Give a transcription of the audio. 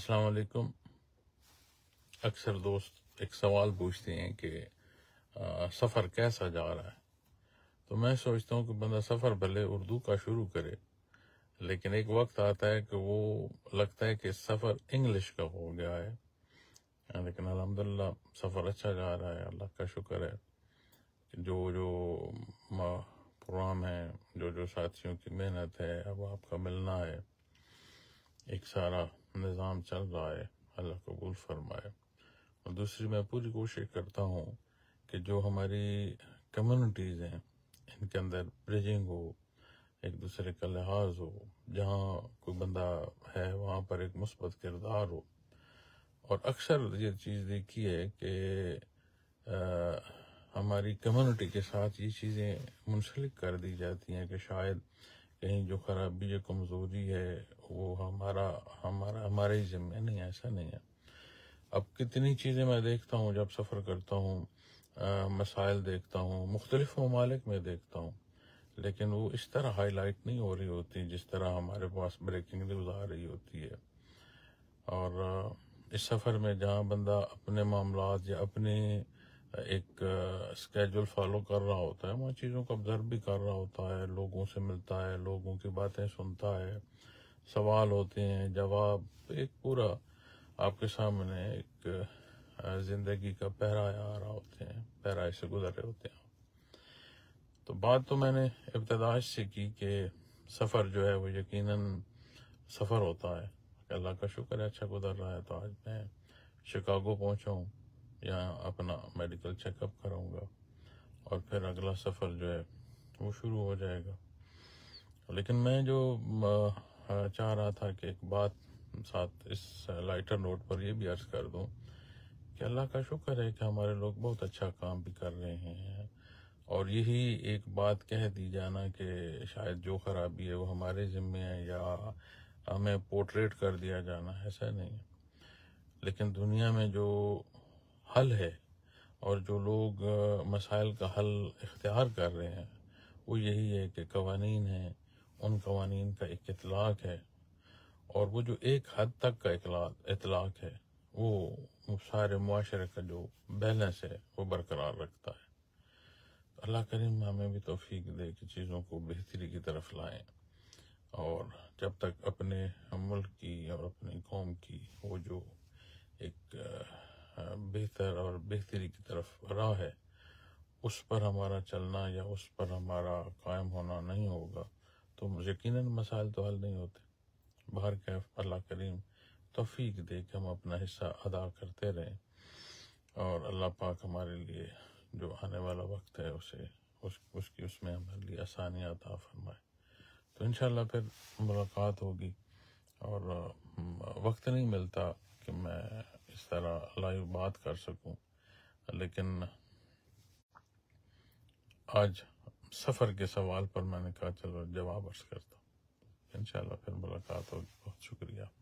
السلام علیکم اکثر دوست ایک سوال پوچھتے ہیں کہ سفر کیسا جا رہا ہے تو میں سوچتا ہوں کہ بندہ سفر بھلے اردو کا شروع کرے لیکن ایک وقت آتا ہے کہ وہ لگتا ہے کہ سفر انگلش کا ہو گیا ہے لیکن الحمدللہ سفر اچھا جا رہا ہے اللہ کا شکر ہے جو جو پروگرام ہے جو جو ساتھیوں کی محنت ہے اب آپ کا ملنا ہے ایک سارا نظام چل رہا ہے اللہ قبول فرمائے اور دوسری میں پوری کوشش کرتا ہوں کہ جو ہماری کمیونٹیز ہیں ان کے اندر بریجنگ ہو ایک دوسرے کا لحاظ ہو جہاں کوئی بندہ ہے وہاں پر ایک مثبت کردار ہو اور اکثر یہ چیز دیکھی ہے کہ ہماری کمیونٹی کے ساتھ یہ چیزیں منسلک کر دی جاتی ہیں کہ شاید کہیں جو خرابی یا کمزوری ہے وہ ہمارا ہمارا ہمارے ہی ذمہ نہیں ہے ایسا نہیں ہے اب کتنی چیزیں میں دیکھتا ہوں جب سفر کرتا ہوں مسائل دیکھتا ہوں مختلف ممالک میں دیکھتا ہوں لیکن وہ اس طرح ہائی لائٹ نہیں ہو رہی ہوتی جس طرح ہمارے پاس بریکنگ نیوز آ رہی ہوتی ہے اور اس سفر میں جہاں بندہ اپنے معاملات یا اپنے ایک اسکیجول فالو کر رہا ہوتا ہے وہاں چیزوں کا آبزرو بھی کر رہا ہوتا ہے لوگوں سے ملتا ہے لوگوں کی باتیں سنتا ہے سوال ہوتے ہیں جواب ایک پورا آپ کے سامنے ایک زندگی کا پہرایا آ رہا ہوتے ہیں پہرائے سے گزر رہے ہوتے ہیں تو بات تو میں نے ابتداش سے کی کہ سفر جو ہے وہ یقیناً سفر ہوتا ہے اللہ کا شکر ہے اچھا گزر رہا ہے تو آج میں شکاگو پہنچا ہوں اپنا میڈیکل چیک اپ کراؤں گا اور پھر اگلا سفر جو ہے وہ شروع ہو جائے گا لیکن میں جو چاہ رہا تھا کہ ایک بات ساتھ اس لائٹر نوٹ پر یہ بھی عرض کر دوں کہ اللہ کا شکر ہے کہ ہمارے لوگ بہت اچھا کام بھی کر رہے ہیں اور یہی ایک بات کہہ دی جانا کہ شاید جو خرابی ہے وہ ہمارے ذمے ہے یا ہمیں پورٹریٹ کر دیا جانا ایسا نہیں ہے لیکن دنیا میں جو حل ہے اور جو لوگ مسائل کا حل اختیار کر رہے ہیں وہ یہی ہے کہ قوانین ہیں ان قوانین کا ایک اطلاق ہے اور وہ جو ایک حد تک کا اطلاق ہے وہ سارے معاشرے کا جو بیلنس ہے وہ برقرار رکھتا ہے اللہ کریم ہمیں بھی توفیق دے کہ چیزوں کو بہتری کی طرف لائیں اور جب تک اپنے ملک کی اور اپنے قوم کی وہ جو ایک بہتر اور بہتری کی طرف راہ ہے اس پر ہمارا چلنا یا اس پر ہمارا قائم ہونا نہیں ہوگا تو یقیناً مسائل تو حل نہیں ہوتے باہر کیف اللہ کریم توفیق دے کہ ہم اپنا حصہ ادا کرتے رہیں اور اللہ پاک ہمارے لیے جو آنے والا وقت ہے اسے اس اس کی اس میں ہمارے لیے آسانی عطا فرمائے تو انشاءاللہ پھر ملاقات ہوگی اور وقت نہیں ملتا کہ میں طرح لائیو بات کر سکوں لیکن آج سفر کے سوال پر میں نے کہا چلو جواب عرض کرتا ہوں انشاءاللہ پھر ملاقات ہوگی بہت شکریہ